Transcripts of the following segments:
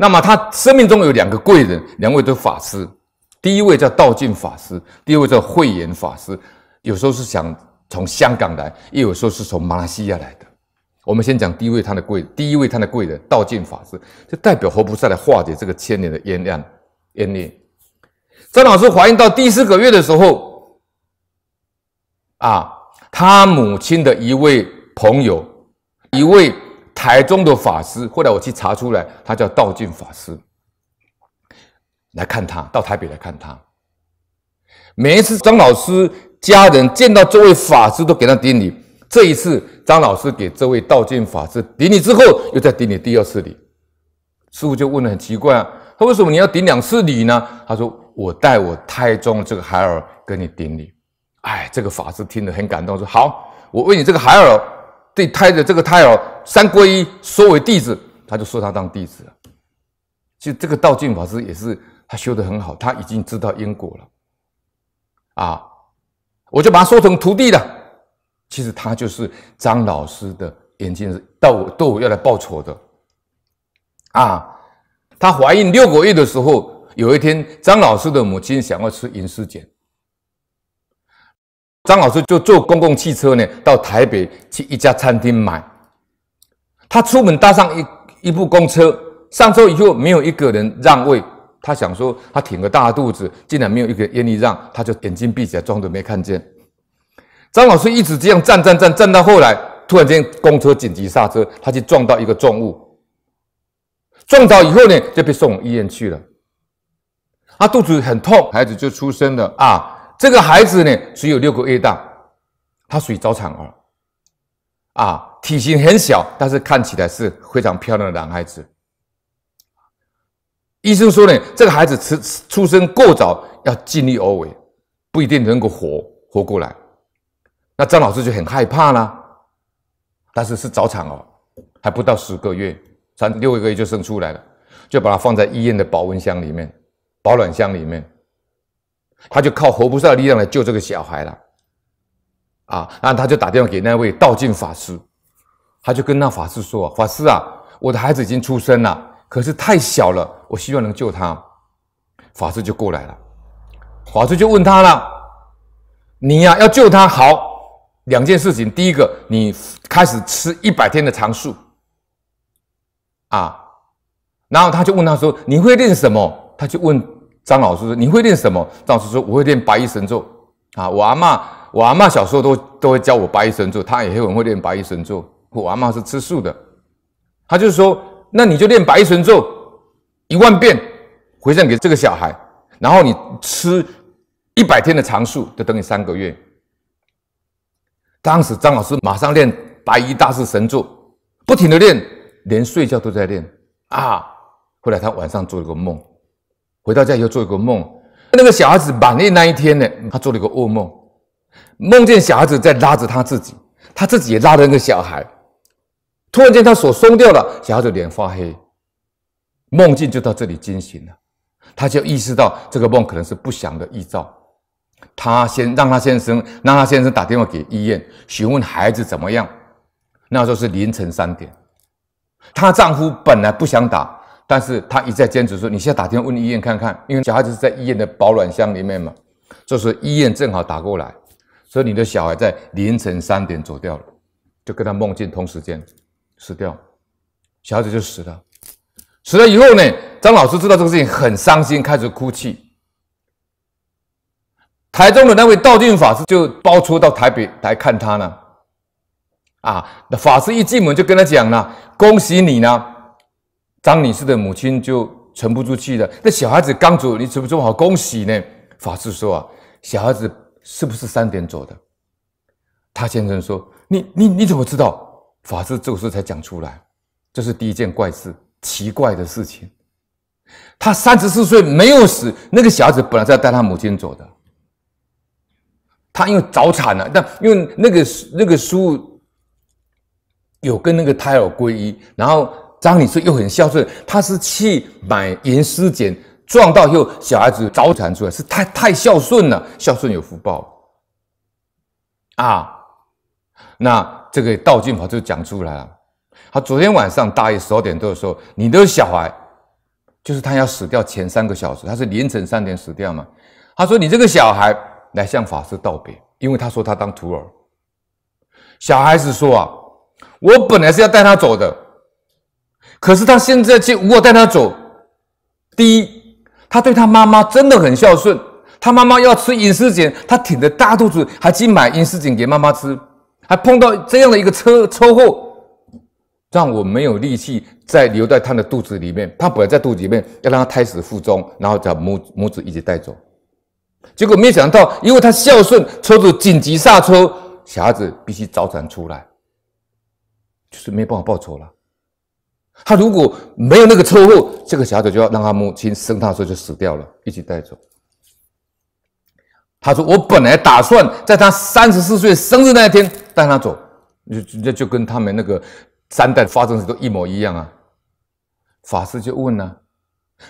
那么他生命中有两个贵人，两位都法师。第一位叫道净法师，第二位叫慧眼法师。有时候是想从香港来，也有时候是从马来西亚来的。我们先讲第一位他的贵，第一位他的贵人道净法师，就代表活菩萨来化解这个千年的冤案冤孽。张老师怀孕到第四个月的时候，啊，他母亲的一位朋友，一位。台中的法师，后来我去查出来，他叫道净法师。来看他，到台北来看他。每一次张老师家人见到这位法师，都给他顶礼。这一次张老师给这位道净法师顶礼之后，又再顶礼第二次礼。师傅就问的很奇怪，啊，他为什么你要顶两次礼呢？他说：“我带我台中这个孩儿跟你顶礼。”哎，这个法师听了很感动，说：“好，我为你这个孩儿。”对他的这个胎儿三皈依收为弟子，他就收他当弟子了。其实这个道静法师也是他修得很好，他已经知道因果了。啊，我就把他收成徒弟了。其实他就是张老师的，眼睛到我到我要来报仇的。啊，他怀孕六个月的时候，有一天张老师的母亲想要吃银丝碱。张老师就坐公共汽车呢，到台北去一家餐厅买。他出门搭上一一部公车，上车以后没有一个人让位。他想说，他挺个大肚子，竟然没有一个愿意让。他就眼睛闭起来，装作没看见。张老师一直这样站站站，站到后来，突然间公车紧急刹车，他去撞到一个重物，撞倒以后呢，就被送医院去了。他肚子很痛，孩子就出生了啊。这个孩子呢，只有六个月大，他属于早产儿，啊，体型很小，但是看起来是非常漂亮的男孩子。医生说呢，这个孩子出出生过早，要尽力而为，不一定能够活活过来。那张老师就很害怕啦，但是是早产儿，还不到十个月，才六个月就生出来了，就把他放在医院的保温箱里面，保暖箱里面。他就靠活菩萨的力量来救这个小孩了，啊，然后他就打电话给那位道净法师，他就跟那法师说：“法师啊，我的孩子已经出生了，可是太小了，我希望能救他。”法师就过来了，法师就问他了：“你呀，要救他，好两件事情，第一个，你开始吃一百天的长素，啊，然后他就问他说：你会练什么？他就问。”张老师说：“你会练什么？”张老师说：“我会练白衣神咒啊！我阿妈，我阿妈小时候都都会教我白衣神咒，她也很会练白衣神咒。我阿妈是吃素的，他就说：‘那你就练白衣神咒一万遍，回向给这个小孩，然后你吃一百天的长素，就等于三个月。’当时张老师马上练白衣大士神咒，不停的练，连睡觉都在练啊！后来他晚上做了个梦。”回到家以后，做一个梦，那个小孩子满月那一天呢，他做了一个噩梦，梦见小孩子在拉着他自己，他自己也拉着那个小孩，突然间他手松掉了，小孩子脸发黑，梦境就到这里惊醒了，他就意识到这个梦可能是不祥的预兆，他先让他先生，让他先生打电话给医院询问孩子怎么样，那时候是凌晨三点，她丈夫本来不想打。但是他一再坚持说：“你现在打电话问医院看看，因为小孩子是在医院的保暖箱里面嘛。就是医院正好打过来，所以你的小孩在凌晨三点走掉了，就跟他梦境同时间死掉，小孩子就死了。死了以后呢，张老师知道这个事情很伤心，开始哭泣。台中的那位道俊法师就包出到台北来看他呢。啊，那法师一进门就跟他讲了：恭喜你呢。”张女士的母亲就沉不住气了。那小孩子刚走，你么这么好恭喜呢。法师说啊，小孩子是不是三点走的？他先生说，你你你怎么知道？法师这时才讲出来，这是第一件怪事，奇怪的事情。他三十四岁没有死，那个小孩子本来是要带他母亲走的，他因为早产了，但因为那个那个书有跟那个胎儿皈依，然后。张女士又很孝顺，她是去买银丝茧，撞到以后小孩子早产出来，是太太孝顺了，孝顺有福报啊。那这个道净法就讲出来了，他昨天晚上大约十二点多的时候，你的小孩就是他要死掉前三个小时，他是凌晨三点死掉嘛？他说你这个小孩来向法师道别，因为他说他当徒儿。小孩子说啊，我本来是要带他走的。可是他现在去，我带他走。第一，他对他妈妈真的很孝顺，他妈妈要吃饮食碱，他挺着大肚子还去买饮食碱给妈妈吃，还碰到这样的一个车车祸，让我没有力气再留在他的肚子里面。他本来在肚子里面要让他胎死腹中，然后叫母母子一起带走，结果没想到，因为他孝顺，车主紧急刹车，小孩子必须早产出来，就是没办法报仇了。他如果没有那个车祸，这个小子就要让他母亲生他的时候就死掉了，一起带走。他说：“我本来打算在他三十四岁生日那一天带他走，那就跟他们那个三代发生的都一模一样啊。”法师就问呢：“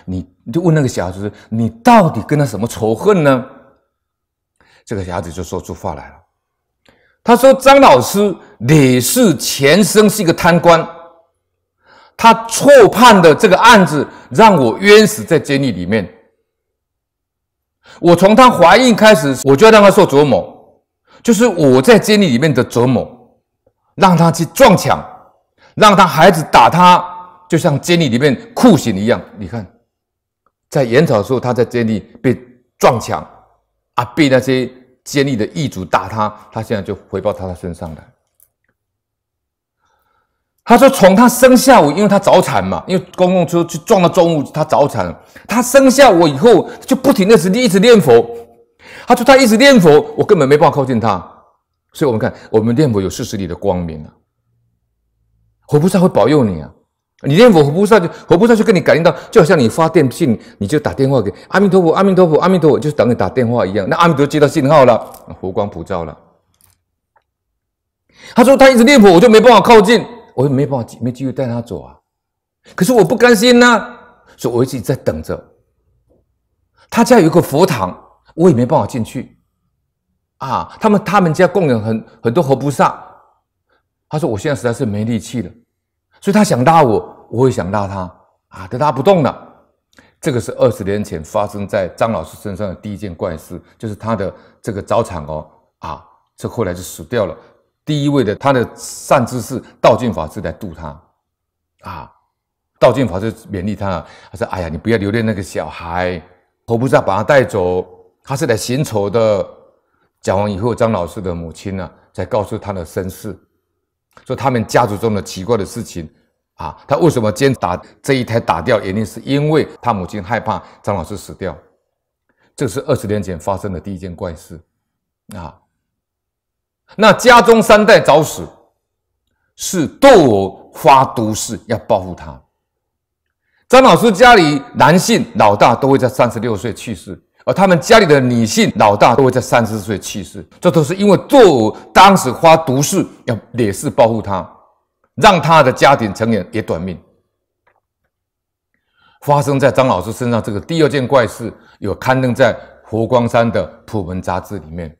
你，就问那个小孩子，你到底跟他什么仇恨呢？”这个小子就说出话来了：“他说，张老师，你是前生是一个贪官。”他错判的这个案子，让我冤死在监狱里面。我从他怀孕开始，我就要让他受折磨，就是我在监狱里面的折磨，让他去撞墙，让他孩子打他，就像监狱里面酷刑一样。你看，在研讨的时候，他在监狱被撞墙啊，被那些监狱的狱卒打他，他现在就回报她的身上了。他说：“从他生下我，因为他早产嘛，因为公共车去撞到中午，他早产了。他生下我以后，就不停的练，一直念佛。他说他一直念佛，我根本没办法靠近他。所以，我们看，我们念佛有四十里的光明啊，佛菩萨会保佑你啊。你念佛，佛菩萨就佛菩萨就跟你感应到，就好像你发电信，你就打电话给阿弥陀佛，阿弥陀佛，阿弥陀佛，就是等你打电话一样。那阿弥陀接到信号了，佛光普照了。他说他一直念佛，我就没办法靠近。”我也没办法，没机会带他走啊。可是我不甘心呐，所以我自己在等着。他家有一个佛堂，我也没办法进去啊。他们他们家供养很很多活菩萨，他说我现在实在是没力气了，所以他想拉我，我也想拉他啊，但他不动了。这个是二十年前发生在张老师身上的第一件怪事，就是他的这个早产哦啊，这后来就死掉了。第一位的，他的善知识道尽法师来度他，啊，道尽法师勉励他，他说：“哎呀，你不要留恋那个小孩，菩萨把他带走，他是来寻仇的。”讲完以后，张老师的母亲呢，才告诉他的身世，说他们家族中的奇怪的事情啊，他为什么坚持打这一胎打掉，原因是因为他母亲害怕张老师死掉，这是二十年前发生的第一件怪事，啊。那家中三代早死，是窦娥发毒誓要报复他。张老师家里男性老大都会在三十六岁去世，而他们家里的女性老大都会在三十岁去世，这都是因为窦娥当时发毒誓要烈士报复他，让他的家庭成员也短命。发生在张老师身上这个第二件怪事，有刊登在佛光山的普门杂志里面。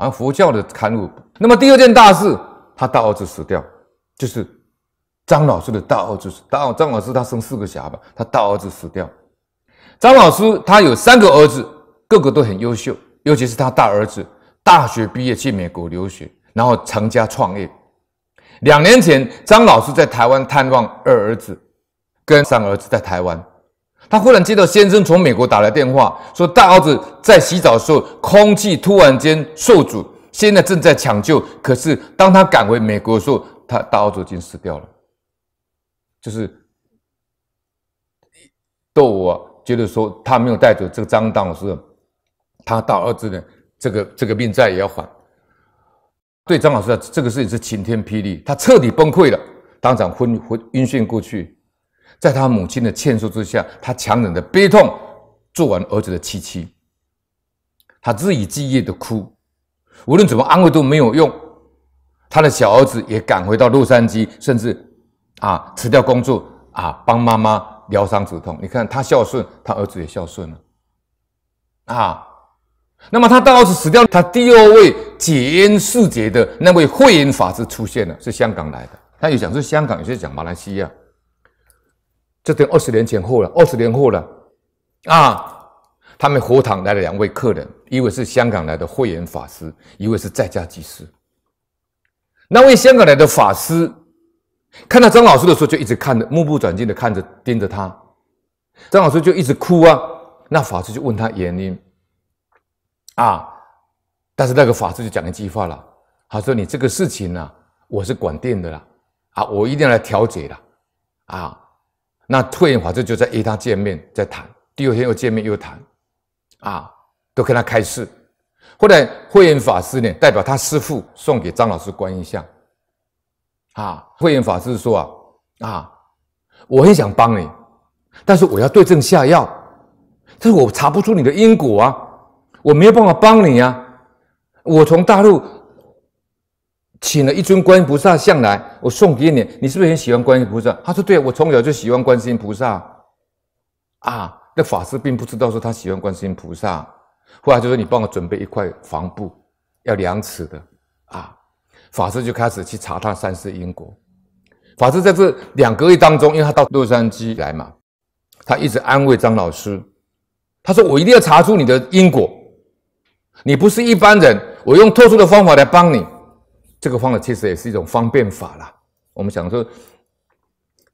啊，佛教的刊物。那么第二件大事，他大儿子死掉，就是张老师的大儿子死。大张老师他生四个小孩，他大儿子死掉。张老师他有三个儿子，个个都很优秀，尤其是他大儿子，大学毕业去美国留学，然后成家创业。两年前，张老师在台湾探望二儿子，跟三儿子在台湾。他忽然接到先生从美国打来电话，说大儿子在洗澡的时候空气突然间受阻，现在正在抢救。可是当他赶回美国的时候，他大儿子已经死掉了。就是逗我，觉得说他没有带走这个张老师，他大儿子的这个这个病债也要还。对张老师，这个事情是晴天霹雳，他彻底崩溃了，当场昏昏晕眩过去。在他母亲的劝说之下，他强忍着悲痛，做完儿子的七七。他日以继夜的哭，无论怎么安慰都没有用。他的小儿子也赶回到洛杉矶，甚至啊辞掉工作啊帮妈妈疗伤止痛。你看他孝顺，他儿子也孝顺了。啊，那么他大儿子死掉，他第二位解烟释结的那位慧眼法师出现了，是香港来的。他也讲是香港，有些讲马来西亚。这等二十年前后了，二十年后了，啊！他们佛堂来了两位客人，一位是香港来的慧眼法师，一位是在家居士。那位香港来的法师看到张老师的时候，就一直看着，目不转睛地看着，盯着他。张老师就一直哭啊。那法师就问他原因，啊！但是那个法师就讲一句话了，他说：“你这个事情呢，我是管定的啦，啊，我一定要来调解的，啊。”那慧眼法师就在约他见面，在谈。第二天又见面又谈，啊，都跟他开示。后来慧眼法师呢，代表他师父送给张老师观音像。啊，慧眼法师说啊，啊，我很想帮你，但是我要对症下药，但是我查不出你的因果啊，我没有办法帮你啊，我从大陆。请了一尊观音菩萨像来，我送给你。你是不是很喜欢观音菩萨？他说：“对，我从小就喜欢观世音菩萨。”啊，那法师并不知道说他喜欢观世音菩萨。后来就说：“你帮我准备一块黄布，要量尺的。”啊，法师就开始去查他三世因果。法师在这两个月当中，因为他到洛杉矶来嘛，他一直安慰张老师。他说：“我一定要查出你的因果，你不是一般人，我用特殊的方法来帮你。”这个方法其实也是一种方便法啦。我们想说，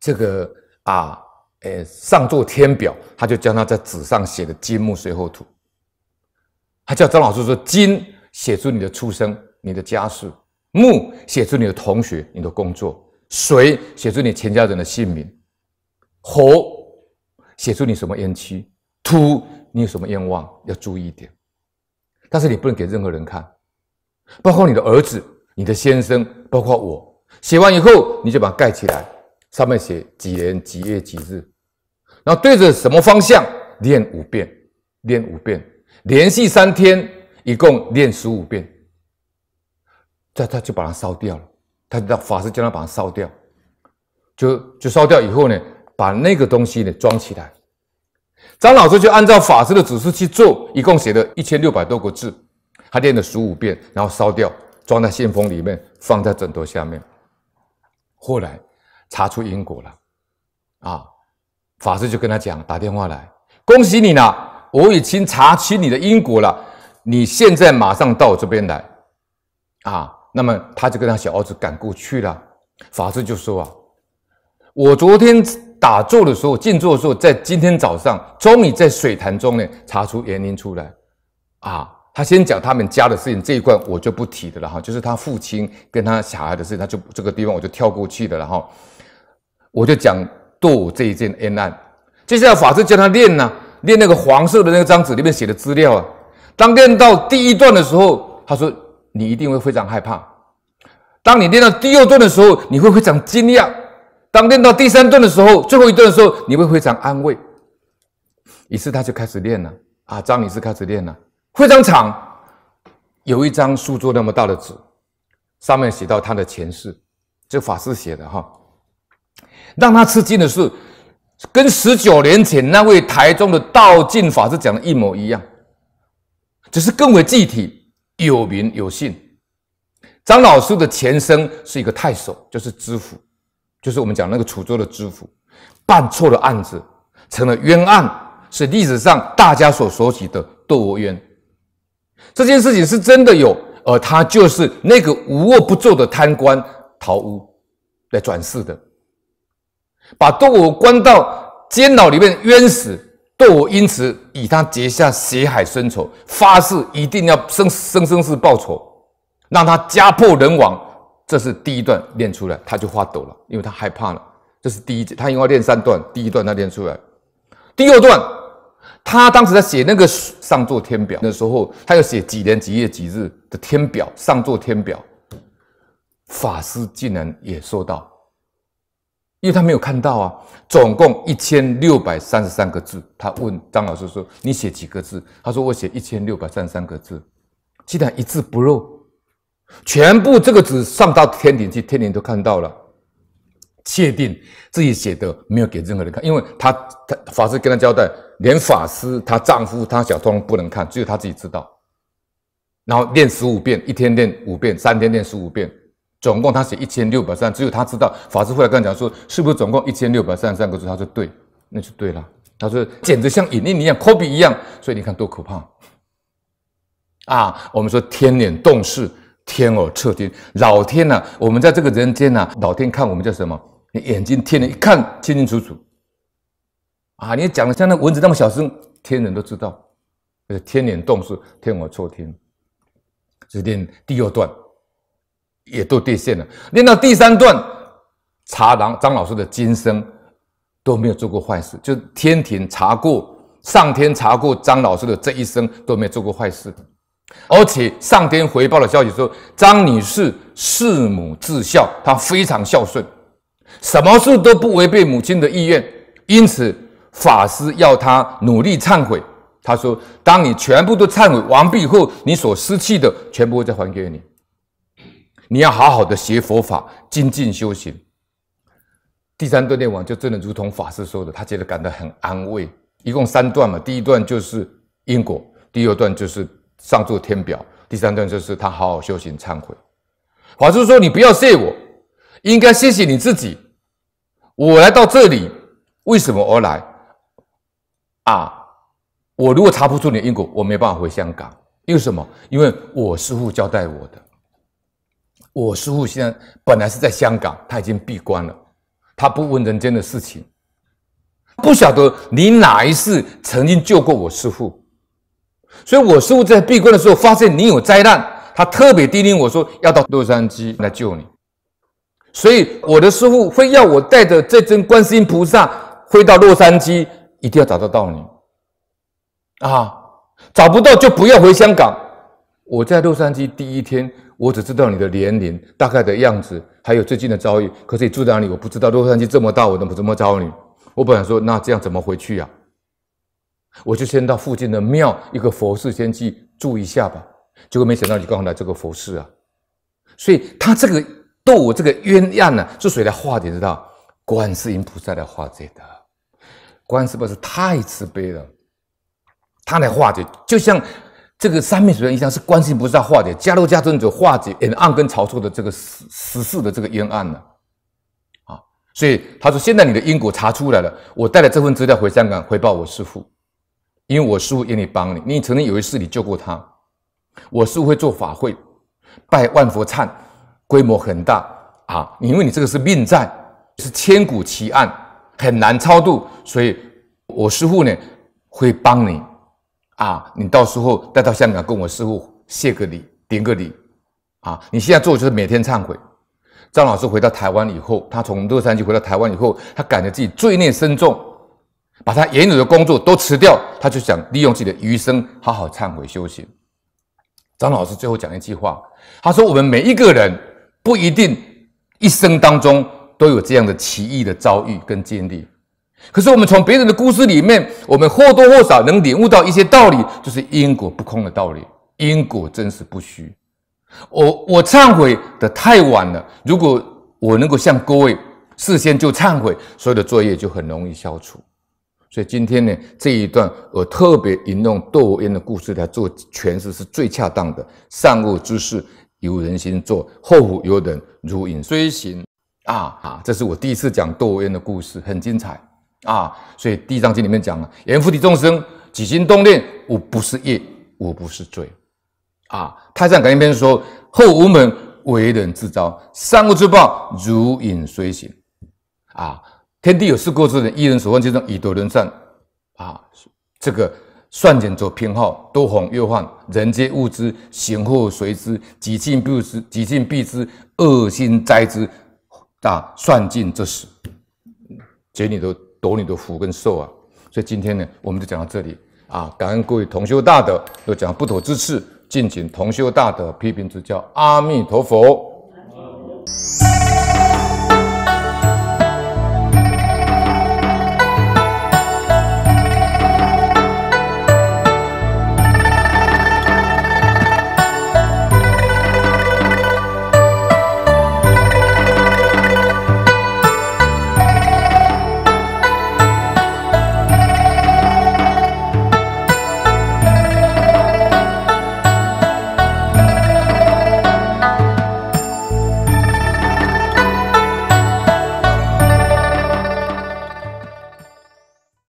这个啊，诶，上座天表，他就教他在纸上写的金木水火土。他叫张老师说：金写出你的出生、你的家世；木写出你的同学、你的工作；水写出你全家人的姓名；火写出你什么冤屈；土你有什么愿望。要注意一点，但是你不能给任何人看，包括你的儿子。你的先生，包括我，写完以后，你就把它盖起来，上面写几年几月几日，然后对着什么方向练五遍，练五遍，连续三天，一共练十五遍，他他就把它烧掉了。他的法师叫他把它烧掉，就就烧掉以后呢，把那个东西呢装起来。张老师就按照法师的指示去做，一共写了一千六百多个字，他练了十五遍，然后烧掉。装在信封里面，放在枕头下面。后来查出因果了，啊，法师就跟他讲，打电话来，恭喜你了，我已经查清你的因果了，你现在马上到我这边来，啊，那么他就跟他小儿子赶过去了。法师就说啊，我昨天打坐的时候，静坐的时候，在今天早上终于在水潭中呢查出原因出来，啊。他先讲他们家的事情这一块，我就不提的了哈。就是他父亲跟他小孩的事情，他就这个地方我就跳过去了。然后我就讲堕这一件恩案。接下来法师叫他练呢，练那个黄色的那个章子里面写的资料啊。当练到第一段的时候，他说你一定会非常害怕；当你练到第二段的时候，你会非常惊讶；当练到第三段的时候，最后一段的时候，你会非常安慰。于是他就开始练了啊，张女士开始练了。会场场有一张书桌那么大的纸，上面写到他的前世，这法师写的哈，让他吃惊的是，跟十九年前那位台中的道净法师讲的一模一样，只是更为具体，有名有姓。张老师的前身是一个太守，就是知府，就是我们讲那个楚州的知府，办错了案子，成了冤案，是历史上大家所熟悉的窦娥冤。这件事情是真的有，而他就是那个无恶不作的贪官逃屋来转世的，把窦娥关到监牢里面冤死，窦娥因此与他结下血海深仇，发誓一定要生生生世报仇，让他家破人亡。这是第一段练出来，他就发抖了，因为他害怕了。这是第一他因为练三段，第一段他练出来，第二段。他当时在写那个上座天表，那时候他要写几年几月几日的天表，上座天表。法师竟然也说到，因为他没有看到啊，总共一千六百三十三个字。他问张老师说：“你写几个字？”他说：“我写一千六百三十三个字，竟然一字不漏，全部这个字上到天顶去，天顶都看到了。”确定自己写的没有给任何人看，因为她她法师跟她交代，连法师、她丈夫、她小通不能看，只有她自己知道。然后练十五遍，一天练五遍，三天练十五遍，总共她写一千六百三，只有她知道。法师后来跟她讲说，是不是总共一千六百三十三个字？她说对，那就对了。她说简直像隐匿一样，科比一样，所以你看多可怕啊！我们说天眼洞视，天耳彻听，老天呐，我们在这个人间呐，老天看我们叫什么？你眼睛天人一看清清楚楚，啊！你讲的像那蚊子那么小声，天人都知道。天眼洞是天我错天，是练第二段，也都兑现了。练到第三段，查郎张老师的今生都没有做过坏事，就天庭查过，上天查过张老师的这一生都没有做过坏事，而且上天回报的消息说，张女士弑母至孝，她非常孝顺。什么事都不违背母亲的意愿，因此法师要他努力忏悔。他说：“当你全部都忏悔完毕以后，你所失去的全部会再还给你。你要好好的学佛法，精进修行。”第三段念完，就真的如同法师说的，他觉得感到很安慰。一共三段嘛，第一段就是因果，第二段就是上座天表，第三段就是他好好修行忏悔。法师说：“你不要谢我，应该谢谢你自己。”我来到这里，为什么而来？啊，我如果查不出你的因果，我没办法回香港。因为什么？因为我师父交代我的。我师父现在本来是在香港，他已经闭关了，他不问人间的事情。不晓得你哪一世曾经救过我师父，所以我师父在闭关的时候发现你有灾难，他特别叮咛我说要到洛杉矶来救你。所以我的师傅非要我带着这尊观世音菩萨回到洛杉矶，一定要找得到你。啊，找不到就不要回香港。我在洛杉矶第一天，我只知道你的年龄、大概的样子，还有最近的遭遇。可是你住在哪里，我不知道。洛杉矶这么大，我怎么怎么找你？我本来说，那这样怎么回去呀？我就先到附近的庙一个佛寺先去住一下吧。结果没想到你刚好来这个佛寺啊，所以他这个。斗我这个冤案呢，是谁来化解？知道？观世音菩萨来化解的。观世音菩萨太慈悲了，他来化解。就像这个三面水观一样，是观世音菩萨化解。加入加尊者化解冤岸跟曹操的这个十十事的这个冤案呢？啊，所以他说：“现在你的因果查出来了，我带了这份资料回香港回报我师父，因为我师父愿意帮你，你曾经有一次你救过他。我师父会做法会，拜万佛忏。”规模很大啊！因为你这个是命债，是千古奇案，很难超度，所以我师傅呢会帮你啊！你到时候带到香港跟我师傅谢个礼，顶个礼啊！你现在做就是每天忏悔。张老师回到台湾以后，他从洛杉矶回到台湾以后，他感觉自己罪孽深重，把他原有的工作都辞掉，他就想利用自己的余生好好忏悔修行。张老师最后讲一句话，他说：“我们每一个人。”不一定一生当中都有这样的奇异的遭遇跟经历，可是我们从别人的故事里面，我们或多或少能领悟到一些道理，就是因果不空的道理，因果真实不虚。我我忏悔的太晚了，如果我能够向各位事先就忏悔，所有的作业就很容易消除。所以今天呢，这一段我特别引用窦燕的故事来做诠释，是最恰当的善恶之事。由人心作，后福由人，如影随形啊啊！这是我第一次讲窦唯的故事，很精彩啊。所以第一章经里面讲了，阎浮体众生，起心动念，我不是业，我不是罪啊。太上感应篇说：后无门为人自招，三恶之报如影随形啊。天地有四过之人，一人所问，其中以德论善啊，这个。算尽做偏好，多哄冤患，人皆恶之，行祸随之，极尽不知，极尽必之，恶心灾之，大算尽之时，劫你的夺你的福跟寿啊！所以今天呢，我们就讲到这里啊，感恩各位同修大德，若讲不妥之事，敬请同修大德批评指教。阿弥陀佛。